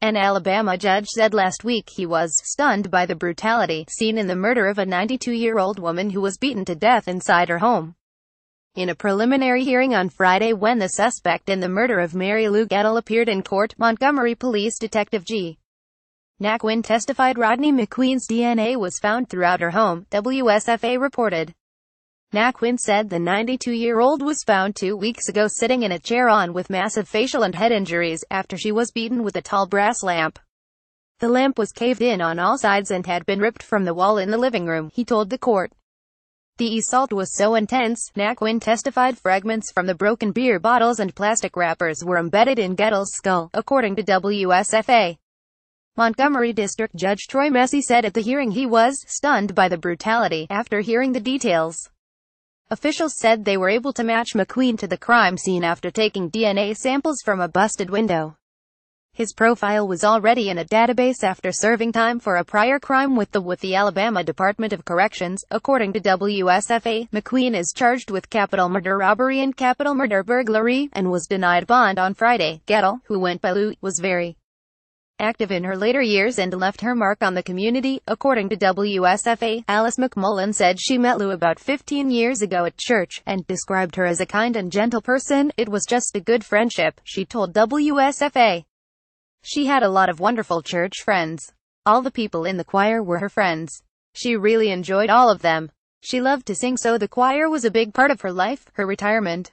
An Alabama judge said last week he was stunned by the brutality seen in the murder of a 92-year-old woman who was beaten to death inside her home. In a preliminary hearing on Friday when the suspect in the murder of Mary Lou Gettle appeared in court, Montgomery Police Detective G. Naquin testified Rodney McQueen's DNA was found throughout her home, WSFA reported. Naquin said the 92-year-old was found two weeks ago sitting in a chair on with massive facial and head injuries, after she was beaten with a tall brass lamp. The lamp was caved in on all sides and had been ripped from the wall in the living room, he told the court. The assault was so intense, Naquin testified fragments from the broken beer bottles and plastic wrappers were embedded in Gettle's skull, according to WSFA. Montgomery District Judge Troy Messi said at the hearing he was stunned by the brutality after hearing the details. Officials said they were able to match McQueen to the crime scene after taking DNA samples from a busted window. His profile was already in a database after serving time for a prior crime with the with the Alabama Department of Corrections, according to WSFA. McQueen is charged with capital murder robbery and capital murder burglary, and was denied bond on Friday. Gettle, who went by Lou, was very active in her later years and left her mark on the community. According to WSFA, Alice McMullen said she met Lou about 15 years ago at church, and described her as a kind and gentle person. It was just a good friendship, she told WSFA. She had a lot of wonderful church friends. All the people in the choir were her friends. She really enjoyed all of them. She loved to sing so the choir was a big part of her life, her retirement,